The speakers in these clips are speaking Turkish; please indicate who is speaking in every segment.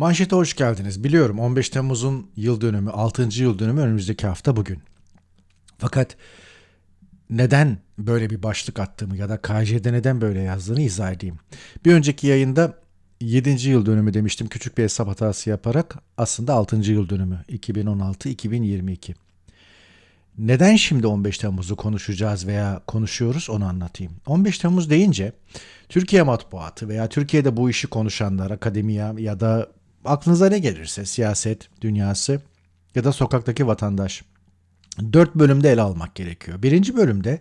Speaker 1: Manşete hoş geldiniz. Biliyorum 15 Temmuz'un yıl dönümü, 6. yıl dönümü önümüzdeki hafta bugün. Fakat neden böyle bir başlık attığımı ya da KJ'de neden böyle yazdığını izah edeyim. Bir önceki yayında 7. yıl dönümü demiştim küçük bir hesap hatası yaparak aslında 6. yıl dönümü 2016-2022. Neden şimdi 15 Temmuz'u konuşacağız veya konuşuyoruz onu anlatayım. 15 Temmuz deyince Türkiye matbuatı veya Türkiye'de bu işi konuşanlar, akademiya ya da aklınıza ne gelirse siyaset dünyası ya da sokaktaki vatandaş. Dört bölümde ele almak gerekiyor. Birinci bölümde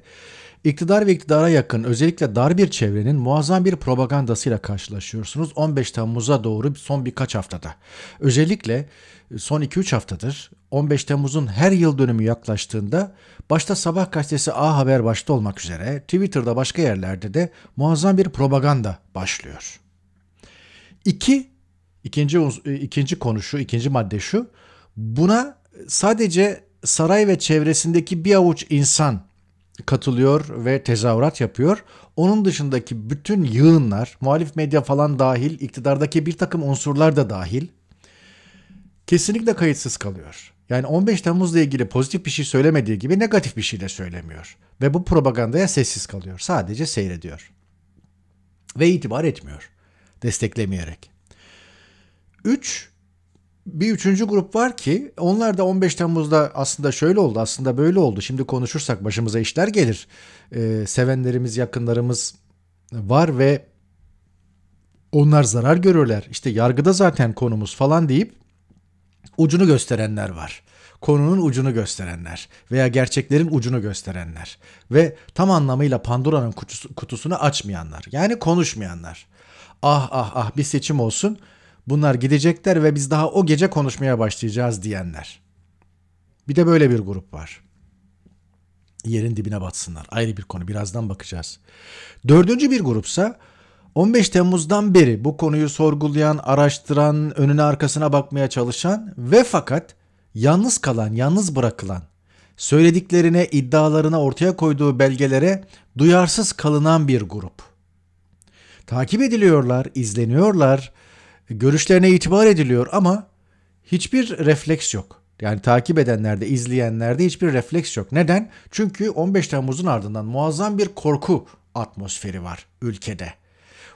Speaker 1: iktidar ve iktidara yakın özellikle dar bir çevrenin muazzam bir propagandasıyla karşılaşıyorsunuz 15 Temmuz'a doğru son birkaç haftada. Özellikle son 2-3 haftadır 15 Temmuz'un her yıl dönümü yaklaştığında başta Sabah gazetesi A Haber başta olmak üzere Twitter'da başka yerlerde de muazzam bir propaganda başlıyor. İki İkinci, e, ikinci konu şu, ikinci madde şu. Buna sadece saray ve çevresindeki bir avuç insan katılıyor ve tezahürat yapıyor. Onun dışındaki bütün yığınlar, muhalif medya falan dahil, iktidardaki bir takım unsurlar da dahil kesinlikle kayıtsız kalıyor. Yani 15 Temmuz'la ilgili pozitif bir şey söylemediği gibi negatif bir şey de söylemiyor. Ve bu propagandaya sessiz kalıyor. Sadece seyrediyor. Ve itibar etmiyor. Desteklemeyerek. 3 bir üçüncü grup var ki onlar da 15 Temmuz'da aslında şöyle oldu aslında böyle oldu. Şimdi konuşursak başımıza işler gelir. Ee, sevenlerimiz yakınlarımız var ve onlar zarar görürler. İşte yargıda zaten konumuz falan deyip ucunu gösterenler var. Konunun ucunu gösterenler veya gerçeklerin ucunu gösterenler ve tam anlamıyla Pandora'nın kutusunu açmayanlar yani konuşmayanlar. Ah ah ah bir seçim olsun Bunlar gidecekler ve biz daha o gece konuşmaya başlayacağız diyenler. Bir de böyle bir grup var. Yerin dibine batsınlar. Ayrı bir konu. Birazdan bakacağız. Dördüncü bir grupsa 15 Temmuz'dan beri bu konuyu sorgulayan, araştıran, önüne arkasına bakmaya çalışan ve fakat yalnız kalan, yalnız bırakılan, söylediklerine, iddialarına ortaya koyduğu belgelere duyarsız kalınan bir grup. Takip ediliyorlar, izleniyorlar, görüşlerine itibar ediliyor ama hiçbir refleks yok. Yani takip edenlerde, izleyenlerde hiçbir refleks yok. Neden? Çünkü 15 Temmuz'un ardından muazzam bir korku atmosferi var ülkede.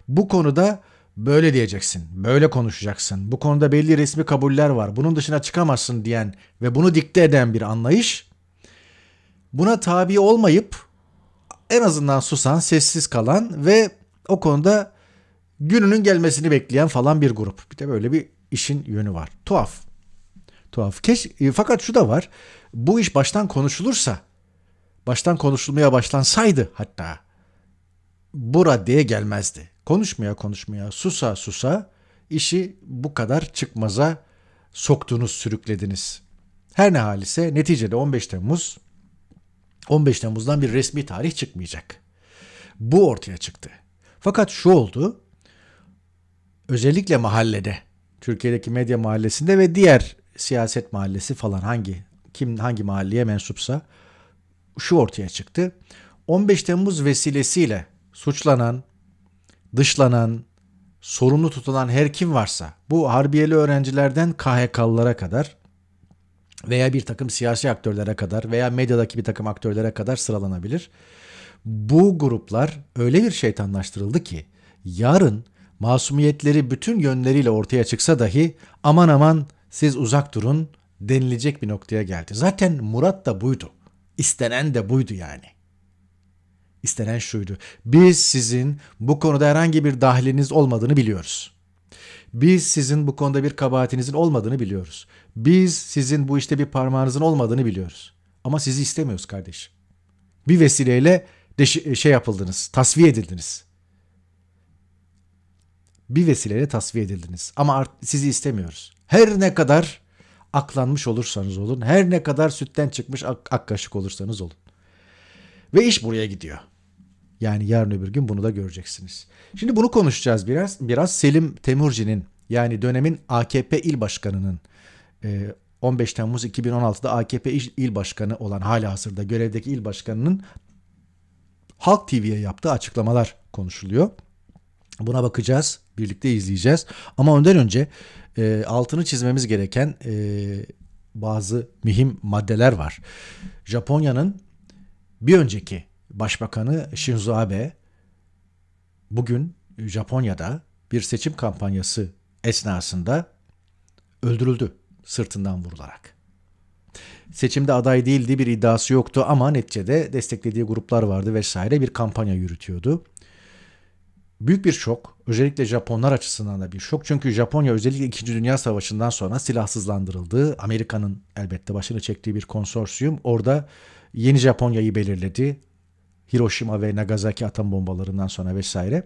Speaker 1: Bu konuda böyle diyeceksin, böyle konuşacaksın. Bu konuda belli resmi kabuller var. Bunun dışına çıkamazsın diyen ve bunu dikte eden bir anlayış. Buna tabi olmayıp en azından susan, sessiz kalan ve o konuda gününün gelmesini bekleyen falan bir grup. Bir de böyle bir işin yönü var. Tuhaf. Tuhaf. Keş, e, fakat şu da var. Bu iş baştan konuşulursa, baştan konuşulmaya başlansaydı hatta bu raddeye gelmezdi. Konuşmaya konuşmaya, susa susa işi bu kadar çıkmaza soktunuz, sürüklediniz. Her ne halise neticede 15 Temmuz 15 Temmuz'dan bir resmi tarih çıkmayacak. Bu ortaya çıktı. Fakat şu oldu özellikle mahallede, Türkiye'deki medya mahallesinde ve diğer siyaset mahallesi falan hangi kim hangi mahalleye mensupsa şu ortaya çıktı. 15 Temmuz vesilesiyle suçlanan, dışlanan, sorumlu tutulan her kim varsa bu harbiyeli öğrencilerden KHK'lılara kadar veya bir takım siyasi aktörlere kadar veya medyadaki bir takım aktörlere kadar sıralanabilir. Bu gruplar öyle bir şeytanlaştırıldı ki yarın masumiyetleri bütün yönleriyle ortaya çıksa dahi aman aman siz uzak durun denilecek bir noktaya geldi. Zaten Murat da buydu. İstenen de buydu yani. İstenen şuydu. Biz sizin bu konuda herhangi bir dahliniz olmadığını biliyoruz. Biz sizin bu konuda bir kabahatinizin olmadığını biliyoruz. Biz sizin bu işte bir parmağınızın olmadığını biliyoruz. Ama sizi istemiyoruz kardeş. Bir vesileyle de şey yapıldınız, tasfiye edildiniz bir vesileyle tasfiye edildiniz. Ama sizi istemiyoruz. Her ne kadar aklanmış olursanız olun, her ne kadar sütten çıkmış ak, ak kaşık olursanız olun. Ve iş buraya gidiyor. Yani yarın öbür gün bunu da göreceksiniz. Şimdi bunu konuşacağız biraz. Biraz Selim Temurci'nin yani dönemin AKP il başkanının 15 e, Temmuz 2016'da AKP il başkanı olan hala hazırda görevdeki il başkanının Halk TV'ye yaptığı açıklamalar konuşuluyor. Buna bakacağız birlikte izleyeceğiz. Ama önden önce e, altını çizmemiz gereken e, bazı mühim maddeler var. Japonya'nın bir önceki başbakanı Shinzo Abe bugün Japonya'da bir seçim kampanyası esnasında öldürüldü sırtından vurularak. Seçimde aday değildi bir iddiası yoktu ama neticede desteklediği gruplar vardı vesaire bir kampanya yürütüyordu büyük bir şok. Özellikle Japonlar açısından da bir şok. Çünkü Japonya özellikle 2. Dünya Savaşı'ndan sonra silahsızlandırıldı. Amerika'nın elbette başını çektiği bir konsorsiyum orada yeni Japonya'yı belirledi. Hiroşima ve Nagasaki atom bombalarından sonra vesaire.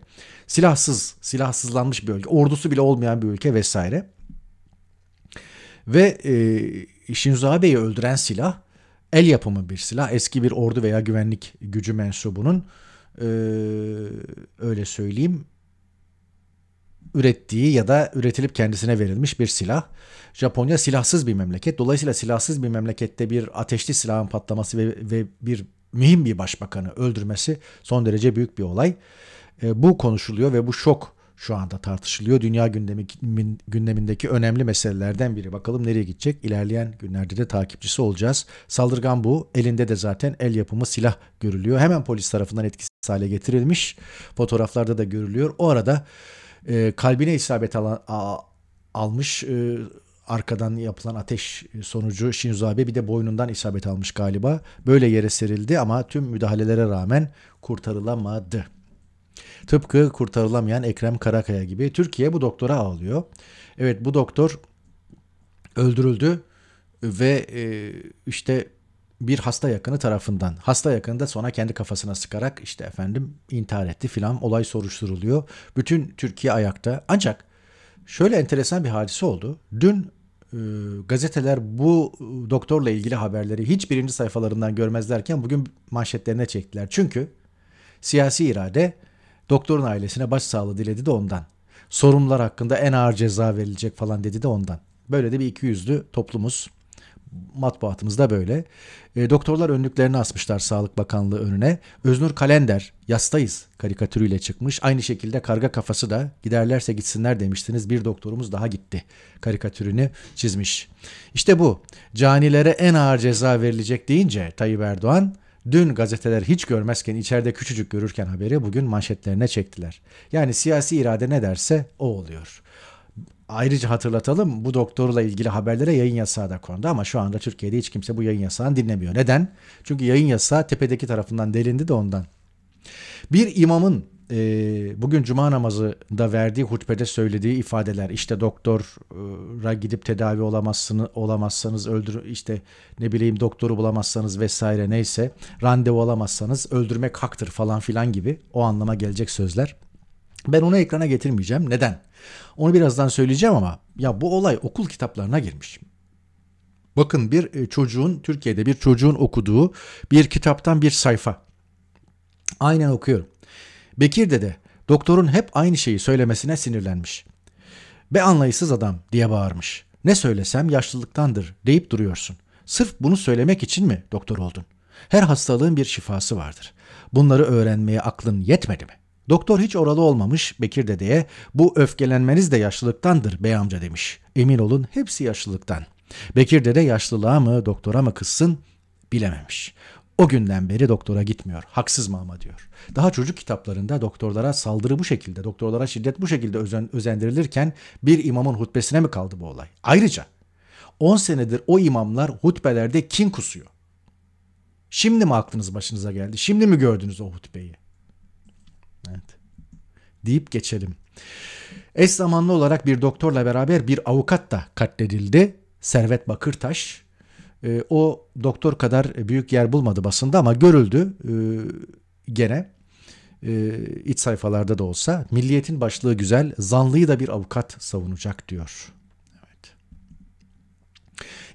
Speaker 1: Silahsız, silahsızlanmış bir ülke, ordusu bile olmayan bir ülke vesaire. Ve e, Shinzo Abe'yi öldüren silah el yapımı bir silah. Eski bir ordu veya güvenlik gücü mensubunun ee, öyle söyleyeyim ürettiği ya da üretilip kendisine verilmiş bir silah. Japonya silahsız bir memleket. Dolayısıyla silahsız bir memlekette bir ateşli silahın patlaması ve, ve bir mühim bir başbakanı öldürmesi son derece büyük bir olay. E, bu konuşuluyor ve bu şok şu anda tartışılıyor. Dünya gündemi, gündemindeki önemli meselelerden biri. Bakalım nereye gidecek? İlerleyen günlerde de takipçisi olacağız. Saldırgan bu. Elinde de zaten el yapımı silah görülüyor. Hemen polis tarafından etkisiz hale getirilmiş. Fotoğraflarda da görülüyor. O arada e, kalbine isabet alan, a, almış e, arkadan yapılan ateş sonucu Shinzo Abe bir de boynundan isabet almış galiba. Böyle yere serildi ama tüm müdahalelere rağmen kurtarılamadı. Tıpkı kurtarılamayan Ekrem Karakaya gibi Türkiye bu doktora ağlıyor. Evet bu doktor öldürüldü ve e, işte bir hasta yakını tarafından. Hasta yakını da sonra kendi kafasına sıkarak işte efendim intihar etti filan olay soruşturuluyor. Bütün Türkiye ayakta. Ancak şöyle enteresan bir hadise oldu. Dün e, gazeteler bu e, doktorla ilgili haberleri hiç birinci sayfalarından görmezlerken bugün manşetlerine çektiler. Çünkü siyasi irade doktorun ailesine başsağlığı diledi de ondan. Sorumlular hakkında en ağır ceza verilecek falan dedi de ondan. Böyle de bir iki yüzlü toplumuz matbuatımızda böyle. E, doktorlar önlüklerini asmışlar Sağlık Bakanlığı önüne. Öznur Kalender yastayız karikatürüyle çıkmış. Aynı şekilde karga kafası da giderlerse gitsinler demiştiniz. Bir doktorumuz daha gitti karikatürünü çizmiş. İşte bu canilere en ağır ceza verilecek deyince Tayyip Erdoğan Dün gazeteler hiç görmezken içeride küçücük görürken haberi bugün manşetlerine çektiler. Yani siyasi irade ne derse o oluyor. Ayrıca hatırlatalım bu doktorla ilgili haberlere yayın yasağı da kondu ama şu anda Türkiye'de hiç kimse bu yayın yasağını dinlemiyor. Neden? Çünkü yayın yasağı tepedeki tarafından delindi de ondan. Bir imamın e, bugün cuma namazında verdiği hutbede söylediği ifadeler işte doktora gidip tedavi olamazsınız olamazsanız öldür işte ne bileyim doktoru bulamazsanız vesaire neyse randevu alamazsanız öldürmek haktır falan filan gibi o anlama gelecek sözler. Ben onu ekrana getirmeyeceğim. Neden? Onu birazdan söyleyeceğim ama ya bu olay okul kitaplarına girmiş. Bakın bir e, çocuğun Türkiye'de bir çocuğun okuduğu bir kitaptan bir sayfa. Aynen okuyorum. Bekir dede doktorun hep aynı şeyi söylemesine sinirlenmiş. Be anlayışsız adam diye bağırmış. Ne söylesem yaşlılıktandır deyip duruyorsun. Sırf bunu söylemek için mi doktor oldun? Her hastalığın bir şifası vardır. Bunları öğrenmeye aklın yetmedi mi?'' Doktor hiç oralı olmamış Bekir dedeye bu öfkelenmeniz de yaşlılıktandır bey amca demiş. Emin olun hepsi yaşlılıktan. Bekir dede yaşlılığa mı doktora mı kızsın bilememiş. O günden beri doktora gitmiyor. Haksız mı ama diyor. Daha çocuk kitaplarında doktorlara saldırı bu şekilde, doktorlara şiddet bu şekilde özen, özendirilirken bir imamın hutbesine mi kaldı bu olay? Ayrıca 10 senedir o imamlar hutbelerde kin kusuyor. Şimdi mi aklınız başınıza geldi? Şimdi mi gördünüz o hutbeyi? Evet. Deyip geçelim. Eş zamanlı olarak bir doktorla beraber bir avukat da katledildi. Servet Bakırtaş. E, o doktor kadar büyük yer bulmadı basında ama görüldü e, gene. E, iç sayfalarda da olsa. Milliyetin başlığı güzel. Zanlıyı da bir avukat savunacak diyor.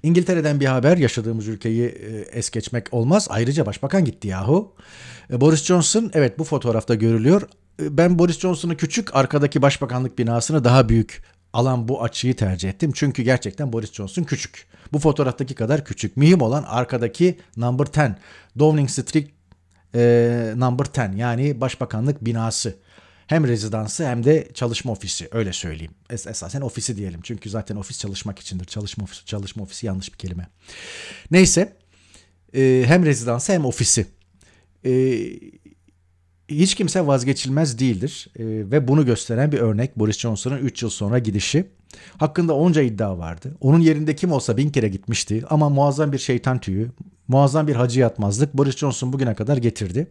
Speaker 1: İngiltere'den bir haber yaşadığımız ülkeyi e, es geçmek olmaz. Ayrıca başbakan gitti yahu. E, Boris Johnson evet bu fotoğrafta görülüyor. E, ben Boris Johnson'ı küçük arkadaki başbakanlık binasını daha büyük alan bu açıyı tercih ettim. Çünkü gerçekten Boris Johnson küçük. Bu fotoğraftaki kadar küçük. Mühim olan arkadaki number 10. Downing Street e, number 10 yani başbakanlık binası. Hem rezidansı hem de çalışma ofisi öyle söyleyeyim. Es esasen ofisi diyelim. Çünkü zaten ofis çalışmak içindir. Çalışma ofisi, çalışma ofisi yanlış bir kelime. Neyse e, hem rezidansı hem ofisi. E, hiç kimse vazgeçilmez değildir e, ve bunu gösteren bir örnek Boris Johnson'un 3 yıl sonra gidişi. Hakkında onca iddia vardı. Onun yerinde kim olsa bin kere gitmişti ama muazzam bir şeytan tüyü, muazzam bir hacı yatmazlık Boris Johnson bugüne kadar getirdi.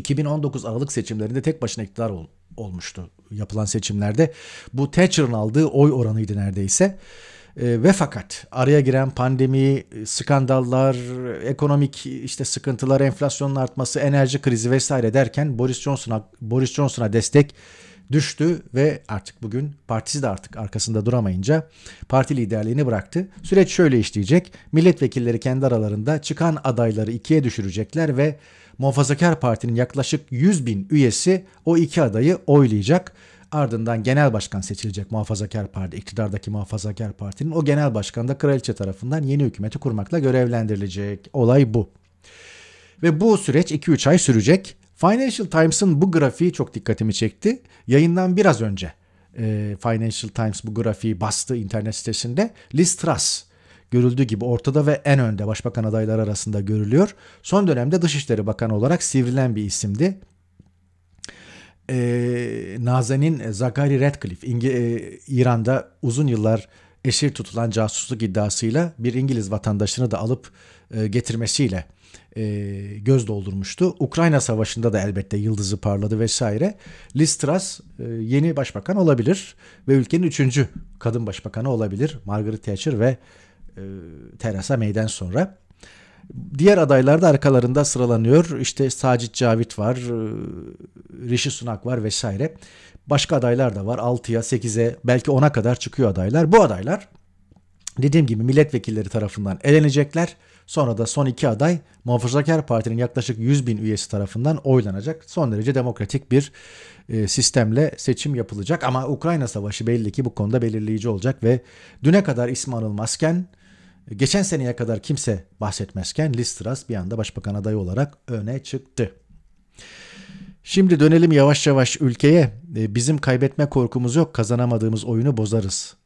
Speaker 1: 2019 Aralık seçimlerinde tek başına iktidar ol, olmuştu yapılan seçimlerde. Bu Thatcher'ın aldığı oy oranıydı neredeyse. E, ve fakat araya giren pandemi, skandallar, ekonomik işte sıkıntılar, enflasyonun artması, enerji krizi vesaire derken Boris Johnson'a Boris Johnson'a destek düştü ve artık bugün partisi de artık arkasında duramayınca parti liderliğini bıraktı. Süreç şöyle işleyecek. Milletvekilleri kendi aralarında çıkan adayları ikiye düşürecekler ve Muhafazakar Parti'nin yaklaşık 100 bin üyesi o iki adayı oylayacak. Ardından genel başkan seçilecek Muhafazakar Parti, iktidardaki Muhafazakar Parti'nin. O genel başkan da kraliçe tarafından yeni hükümeti kurmakla görevlendirilecek. Olay bu. Ve bu süreç 2-3 ay sürecek. Financial Times'ın bu grafiği çok dikkatimi çekti. Yayından biraz önce e, Financial Times bu grafiği bastı internet sitesinde. Liz Truss görüldüğü gibi ortada ve en önde başbakan adayları arasında görülüyor. Son dönemde Dışişleri Bakanı olarak sivrilen bir isimdi. Ee, Nazen'in Zagari Radcliffe İngi- e, İran'da uzun yıllar esir tutulan casusluk iddiasıyla bir İngiliz vatandaşını da alıp e, getirmesiyle e, göz doldurmuştu. Ukrayna Savaşı'nda da elbette yıldızı parladı vesaire. Listras e, yeni başbakan olabilir ve ülkenin üçüncü kadın başbakanı olabilir. Margaret Thatcher ve e, Theresa May'den sonra. Diğer adaylar da arkalarında sıralanıyor. İşte Sacit Cavit var, e, Rishi Sunak var vesaire. Başka adaylar da var. 6'ya, 8'e belki 10'a kadar çıkıyor adaylar. Bu adaylar dediğim gibi milletvekilleri tarafından elenecekler. Sonra da son iki aday Muhafazakar Parti'nin yaklaşık 100 bin üyesi tarafından oylanacak. Son derece demokratik bir e, sistemle seçim yapılacak. Ama Ukrayna Savaşı belli ki bu konuda belirleyici olacak ve düne kadar ismi anılmazken e, Geçen seneye kadar kimse bahsetmezken Liz Truss bir anda başbakan adayı olarak öne çıktı. Şimdi dönelim yavaş yavaş ülkeye. E, bizim kaybetme korkumuz yok, kazanamadığımız oyunu bozarız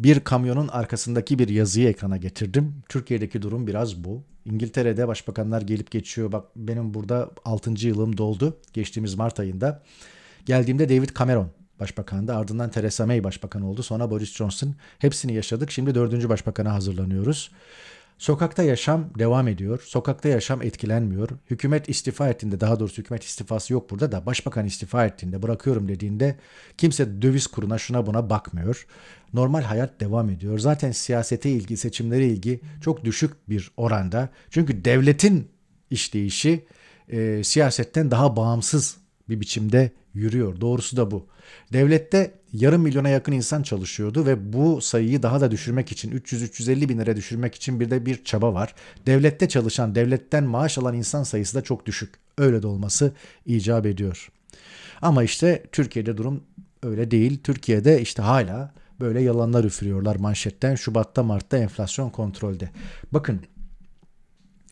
Speaker 1: bir kamyonun arkasındaki bir yazıyı ekrana getirdim. Türkiye'deki durum biraz bu. İngiltere'de başbakanlar gelip geçiyor. Bak benim burada 6. yılım doldu geçtiğimiz Mart ayında. Geldiğimde David Cameron başbakandı. Ardından Theresa May başbakan oldu. Sonra Boris Johnson. Hepsini yaşadık. Şimdi 4. başbakana hazırlanıyoruz. Sokakta yaşam devam ediyor. Sokakta yaşam etkilenmiyor. Hükümet istifa ettiğinde daha doğrusu hükümet istifası yok burada da başbakan istifa ettiğinde bırakıyorum dediğinde kimse döviz kuruna şuna buna bakmıyor. Normal hayat devam ediyor. Zaten siyasete ilgi, seçimlere ilgi çok düşük bir oranda. Çünkü devletin işleyişi e, siyasetten daha bağımsız bir biçimde yürüyor. Doğrusu da bu. Devlette yarım milyona yakın insan çalışıyordu ve bu sayıyı daha da düşürmek için 300-350 bin lira düşürmek için bir de bir çaba var. Devlette çalışan, devletten maaş alan insan sayısı da çok düşük. Öyle de olması icap ediyor. Ama işte Türkiye'de durum öyle değil. Türkiye'de işte hala böyle yalanlar üfürüyorlar manşetten. Şubat'ta Mart'ta enflasyon kontrolde. Bakın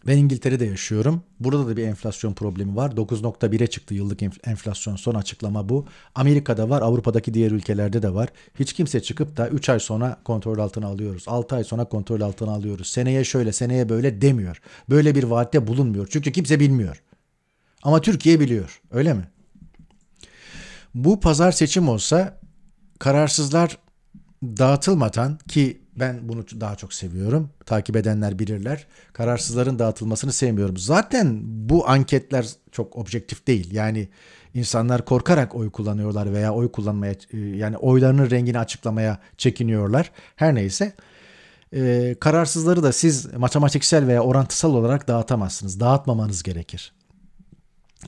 Speaker 1: ben İngiltere'de yaşıyorum. Burada da bir enflasyon problemi var. 9.1'e çıktı yıllık enflasyon son açıklama bu. Amerika'da var, Avrupa'daki diğer ülkelerde de var. Hiç kimse çıkıp da 3 ay sonra kontrol altına alıyoruz. 6 ay sonra kontrol altına alıyoruz. Seneye şöyle, seneye böyle demiyor. Böyle bir vaatte bulunmuyor. Çünkü kimse bilmiyor. Ama Türkiye biliyor. Öyle mi? Bu pazar seçim olsa kararsızlar dağıtılmadan ki ben bunu daha çok seviyorum. Takip edenler bilirler. Kararsızların dağıtılmasını sevmiyorum. Zaten bu anketler çok objektif değil. Yani insanlar korkarak oy kullanıyorlar veya oy kullanmaya e, yani oylarının rengini açıklamaya çekiniyorlar. Her neyse e, kararsızları da siz matematiksel veya orantısal olarak dağıtamazsınız. Dağıtmamanız gerekir.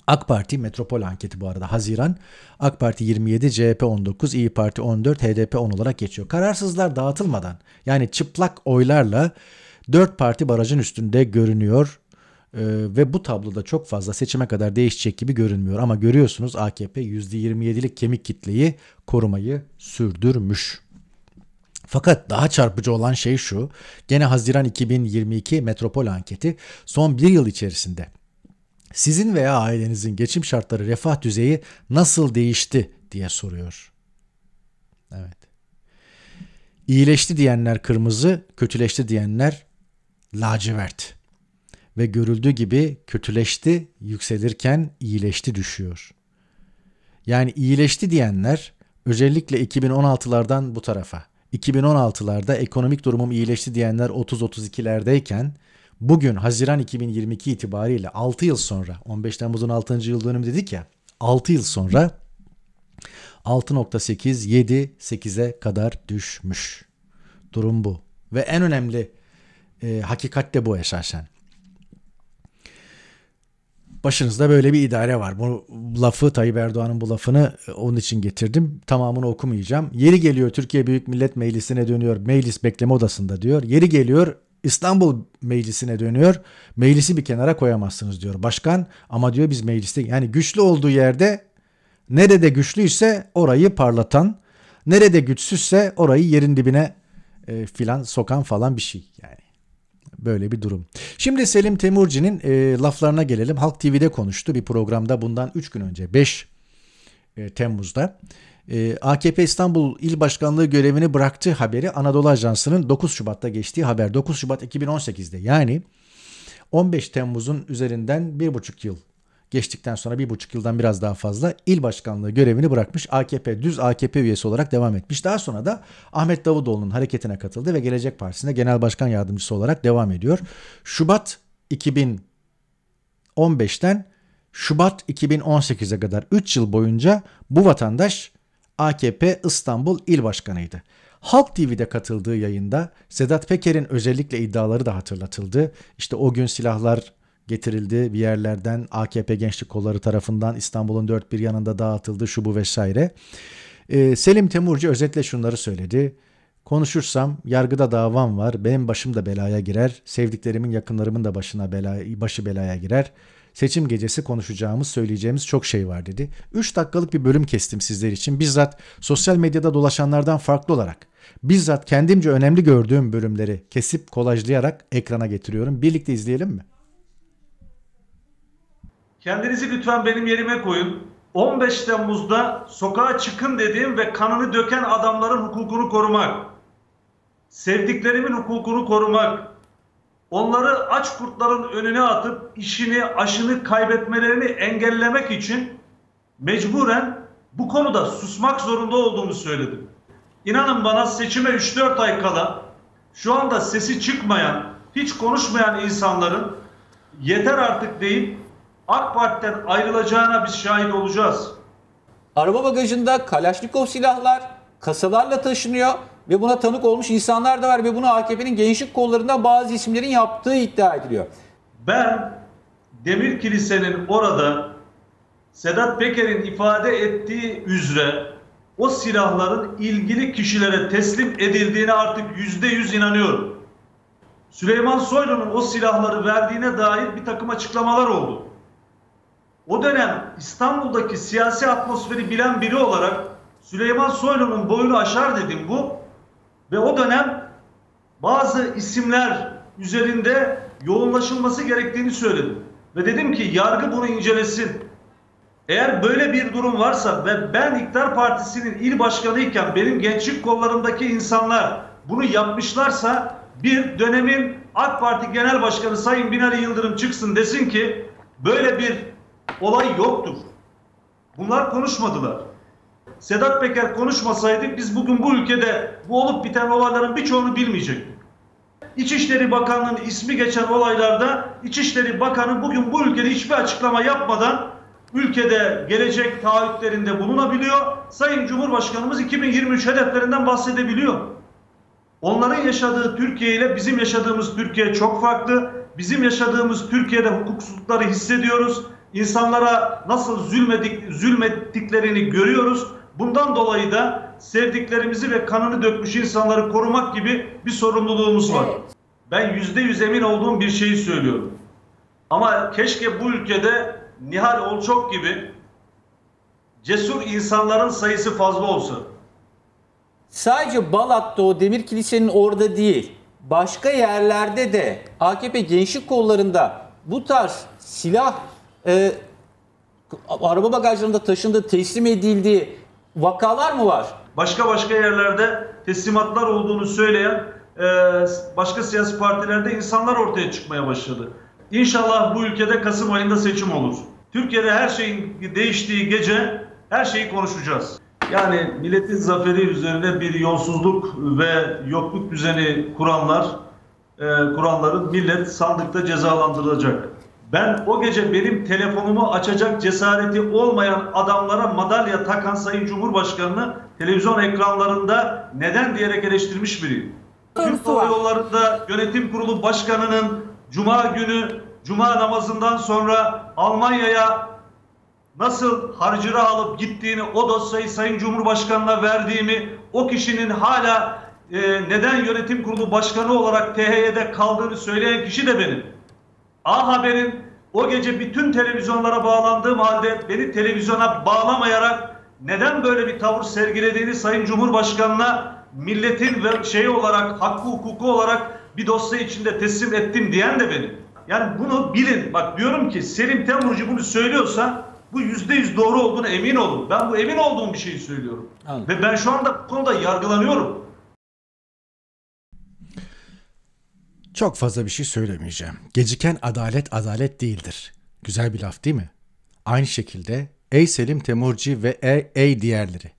Speaker 1: AK Parti metropol anketi bu arada Haziran. AK Parti 27, CHP 19, İyi Parti 14, HDP 10 olarak geçiyor. Kararsızlar dağıtılmadan yani çıplak oylarla 4 parti barajın üstünde görünüyor. Ee, ve bu tabloda çok fazla seçime kadar değişecek gibi görünmüyor. Ama görüyorsunuz AKP %27'lik kemik kitleyi korumayı sürdürmüş. Fakat daha çarpıcı olan şey şu. Gene Haziran 2022 metropol anketi son bir yıl içerisinde sizin veya ailenizin geçim şartları, refah düzeyi nasıl değişti diye soruyor. Evet. İyileşti diyenler kırmızı, kötüleşti diyenler lacivert. Ve görüldüğü gibi kötüleşti yükselirken iyileşti düşüyor. Yani iyileşti diyenler özellikle 2016'lardan bu tarafa. 2016'larda ekonomik durumum iyileşti diyenler 30-32'lerdeyken bugün Haziran 2022 itibariyle 6 yıl sonra 15 Temmuz'un 6. yıl dönümü dedik ya 6 yıl sonra 6.8 7 8'e kadar düşmüş. Durum bu. Ve en önemli e, hakikat de bu esasen. Başınızda böyle bir idare var. Bu lafı Tayyip Erdoğan'ın bu lafını e, onun için getirdim. Tamamını okumayacağım. Yeri geliyor Türkiye Büyük Millet Meclisi'ne dönüyor. Meclis bekleme odasında diyor. Yeri geliyor İstanbul meclisine dönüyor. Meclisi bir kenara koyamazsınız diyor başkan ama diyor biz mecliste yani güçlü olduğu yerde nerede güçlüyse orayı parlatan, nerede güçsüzse orayı yerin dibine e, filan sokan falan bir şey yani. Böyle bir durum. Şimdi Selim Temurci'nin e, laflarına gelelim. Halk TV'de konuştu bir programda bundan 3 gün önce 5 e, Temmuz'da. Ee, AKP İstanbul İl Başkanlığı görevini bıraktığı haberi Anadolu Ajansı'nın 9 Şubat'ta geçtiği haber. 9 Şubat 2018'de yani 15 Temmuz'un üzerinden 1,5 yıl geçtikten sonra 1,5 yıldan biraz daha fazla il başkanlığı görevini bırakmış AKP düz AKP üyesi olarak devam etmiş. Daha sonra da Ahmet Davutoğlu'nun hareketine katıldı ve Gelecek Partisi'nde genel başkan yardımcısı olarak devam ediyor. Şubat 2015'ten Şubat 2018'e kadar 3 yıl boyunca bu vatandaş AKP İstanbul İl Başkanıydı. Halk TV'de katıldığı yayında Sedat Peker'in özellikle iddiaları da hatırlatıldı. İşte o gün silahlar getirildi bir yerlerden AKP gençlik kolları tarafından İstanbul'un dört bir yanında dağıtıldı şu bu vesaire. Ee, Selim Temurcu özetle şunları söyledi. Konuşursam yargıda davam var benim başım da belaya girer sevdiklerimin yakınlarımın da başına bela, başı belaya girer. Seçim gecesi konuşacağımız, söyleyeceğimiz çok şey var dedi. 3 dakikalık bir bölüm kestim sizler için. Bizzat sosyal medyada dolaşanlardan farklı olarak bizzat kendimce önemli gördüğüm bölümleri kesip kolajlayarak ekrana getiriyorum. Birlikte izleyelim mi?
Speaker 2: Kendinizi lütfen benim yerime koyun. 15 Temmuz'da sokağa çıkın dediğim ve kanını döken adamların hukukunu korumak, sevdiklerimin hukukunu korumak, onları aç kurtların önüne atıp işini, aşını kaybetmelerini engellemek için mecburen bu konuda susmak zorunda olduğumu söyledim. İnanın bana seçime 3-4 ay kala şu anda sesi çıkmayan, hiç konuşmayan insanların yeter artık deyip AK Parti'den ayrılacağına biz şahit olacağız. Araba bagajında Kalaşnikov silahlar kasalarla taşınıyor ve buna tanık olmuş insanlar da var ve bunu AKP'nin gençlik
Speaker 1: kollarında bazı isimlerin yaptığı iddia
Speaker 2: ediliyor. Ben Demir Kilise'nin orada Sedat Peker'in ifade ettiği üzere o silahların ilgili kişilere teslim edildiğine artık yüzde yüz inanıyorum. Süleyman Soylu'nun o silahları verdiğine dair bir takım açıklamalar oldu. O dönem İstanbul'daki siyasi atmosferi bilen biri olarak Süleyman Soylu'nun boyunu aşar dedim bu ve o dönem bazı isimler üzerinde yoğunlaşılması gerektiğini söyledim. Ve dedim ki yargı bunu incelesin. Eğer böyle bir durum varsa ve ben İktidar Partisi'nin il başkanıyken benim gençlik kollarımdaki insanlar bunu yapmışlarsa bir dönemin AK Parti Genel Başkanı Sayın Binali Yıldırım çıksın desin ki böyle bir olay yoktur. Bunlar konuşmadılar. Sedat Peker konuşmasaydı biz bugün bu ülkede bu olup biten olayların birçoğunu bilmeyecektik. İçişleri Bakanı'nın ismi geçen olaylarda İçişleri Bakanı bugün bu ülkede hiçbir açıklama yapmadan ülkede gelecek taahhütlerinde bulunabiliyor. Sayın Cumhurbaşkanımız 2023 hedeflerinden bahsedebiliyor. Onların yaşadığı Türkiye ile bizim yaşadığımız Türkiye çok farklı. Bizim yaşadığımız Türkiye'de hukuksuzlukları hissediyoruz. İnsanlara nasıl zulmedik, zulmettiklerini görüyoruz. Bundan dolayı da sevdiklerimizi ve kanını dökmüş insanları korumak gibi bir sorumluluğumuz var. Ben yüzde yüz emin olduğum bir şeyi söylüyorum. Ama keşke bu ülkede Nihal Olçok gibi cesur insanların sayısı fazla olsa.
Speaker 1: Sadece Balat'ta o demir kilisenin orada değil, başka yerlerde de AKP gençlik kollarında bu tarz silah e,
Speaker 2: araba bagajlarında taşındı, teslim edildi, vakalar mı var? Başka başka yerlerde teslimatlar olduğunu söyleyen e, başka siyasi partilerde insanlar ortaya çıkmaya başladı. İnşallah bu ülkede Kasım ayında seçim olur. Türkiye'de her şeyin değiştiği gece her şeyi konuşacağız. Yani milletin zaferi üzerine bir yolsuzluk ve yokluk düzeni kuranlar, e, kuranların millet sandıkta cezalandırılacak. Ben o gece benim telefonumu açacak cesareti olmayan adamlara madalya takan Sayın Cumhurbaşkanı'nı televizyon ekranlarında neden diyerek eleştirmiş biriyim. Türk Hava Yolları'nda yönetim kurulu başkanının Cuma günü Cuma namazından sonra Almanya'ya nasıl harcırı alıp gittiğini o dosyayı Sayın Cumhurbaşkanı'na verdiğimi o kişinin hala e, neden yönetim kurulu başkanı olarak THY'de kaldığını söyleyen kişi de benim. A Haber'in o gece bütün televizyonlara bağlandığım halde beni televizyona bağlamayarak neden böyle bir tavır sergilediğini Sayın Cumhurbaşkanı'na milletin ve şey olarak hakkı hukuku olarak bir dosya içinde teslim ettim diyen de benim. Yani bunu bilin. Bak diyorum ki Selim Temurcu bunu söylüyorsa bu yüzde yüz doğru olduğunu emin olun. Ben bu emin olduğum bir şeyi söylüyorum. Anladım. Ve ben şu anda bu konuda yargılanıyorum.
Speaker 1: Çok fazla bir şey söylemeyeceğim. Geciken adalet adalet değildir. Güzel bir laf değil mi? Aynı şekilde ey Selim Temurci ve ey, ey diğerleri.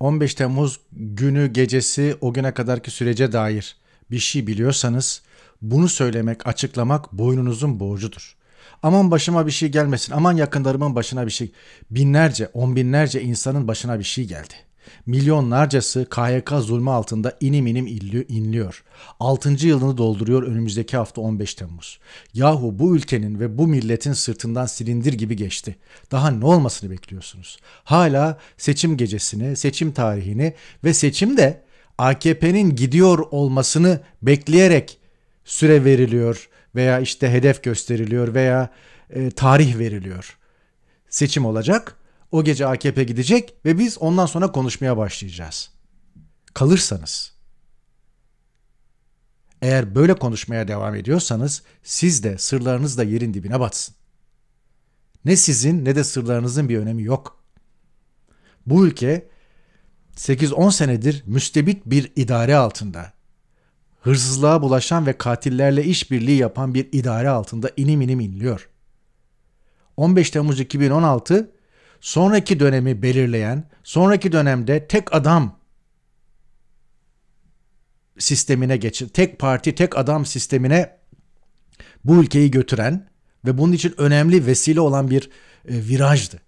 Speaker 1: 15 Temmuz günü gecesi o güne kadarki sürece dair bir şey biliyorsanız bunu söylemek, açıklamak boynunuzun borcudur. Aman başıma bir şey gelmesin, aman yakınlarımın başına bir şey. Binlerce, on binlerce insanın başına bir şey geldi. Milyonlarcası KYK zulmü altında inim inim inliyor. 6. yılını dolduruyor önümüzdeki hafta 15 Temmuz. Yahu bu ülkenin ve bu milletin sırtından silindir gibi geçti. Daha ne olmasını bekliyorsunuz? Hala seçim gecesini, seçim tarihini ve seçimde AKP'nin gidiyor olmasını bekleyerek süre veriliyor veya işte hedef gösteriliyor veya e, tarih veriliyor. Seçim olacak o gece AKP gidecek ve biz ondan sonra konuşmaya başlayacağız. Kalırsanız. Eğer böyle konuşmaya devam ediyorsanız siz de sırlarınız da yerin dibine batsın. Ne sizin ne de sırlarınızın bir önemi yok. Bu ülke 8-10 senedir müstebit bir idare altında. Hırsızlığa bulaşan ve katillerle işbirliği yapan bir idare altında inim inim inliyor. 15 Temmuz 2016 sonraki dönemi belirleyen, sonraki dönemde tek adam sistemine geçir, tek parti, tek adam sistemine bu ülkeyi götüren ve bunun için önemli vesile olan bir e, virajdı.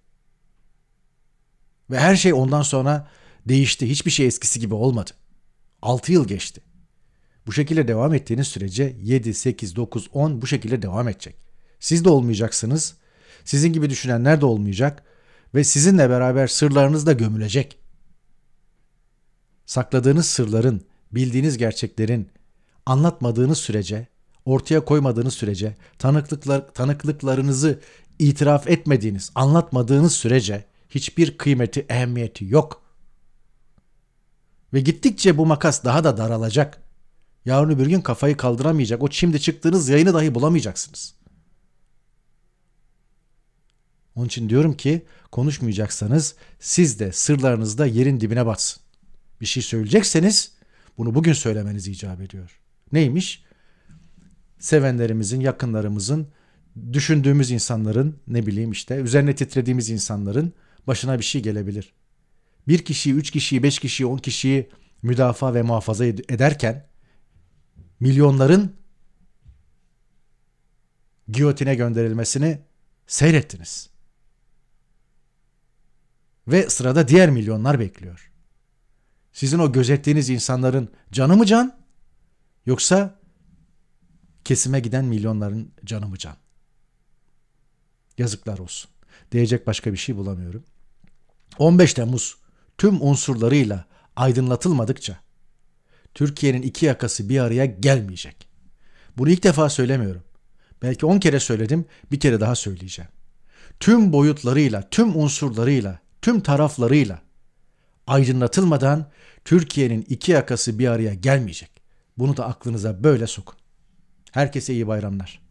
Speaker 1: Ve her şey ondan sonra değişti. Hiçbir şey eskisi gibi olmadı. 6 yıl geçti. Bu şekilde devam ettiğiniz sürece 7, 8, 9, 10 bu şekilde devam edecek. Siz de olmayacaksınız. Sizin gibi düşünenler de olmayacak ve sizinle beraber sırlarınız da gömülecek. Sakladığınız sırların, bildiğiniz gerçeklerin anlatmadığınız sürece, ortaya koymadığınız sürece, tanıklıklar, tanıklıklarınızı itiraf etmediğiniz, anlatmadığınız sürece hiçbir kıymeti, ehemmiyeti yok. Ve gittikçe bu makas daha da daralacak. Yarın öbür gün kafayı kaldıramayacak, o şimdi çıktığınız yayını dahi bulamayacaksınız.'' Onun için diyorum ki konuşmayacaksanız siz de sırlarınız da yerin dibine batsın. Bir şey söyleyecekseniz bunu bugün söylemeniz icap ediyor. Neymiş? Sevenlerimizin, yakınlarımızın, düşündüğümüz insanların, ne bileyim işte üzerine titrediğimiz insanların başına bir şey gelebilir. Bir kişiyi, üç kişiyi, beş kişiyi, on kişiyi müdafaa ve muhafaza ederken milyonların giyotine gönderilmesini seyrettiniz ve sırada diğer milyonlar bekliyor. Sizin o gözettiğiniz insanların canı mı can yoksa kesime giden milyonların canı mı can? Yazıklar olsun. Diyecek başka bir şey bulamıyorum. 15 Temmuz tüm unsurlarıyla aydınlatılmadıkça Türkiye'nin iki yakası bir araya gelmeyecek. Bunu ilk defa söylemiyorum. Belki 10 kere söyledim, bir kere daha söyleyeceğim. Tüm boyutlarıyla, tüm unsurlarıyla tüm taraflarıyla aydınlatılmadan Türkiye'nin iki yakası bir araya gelmeyecek. Bunu da aklınıza böyle sokun. Herkese iyi bayramlar.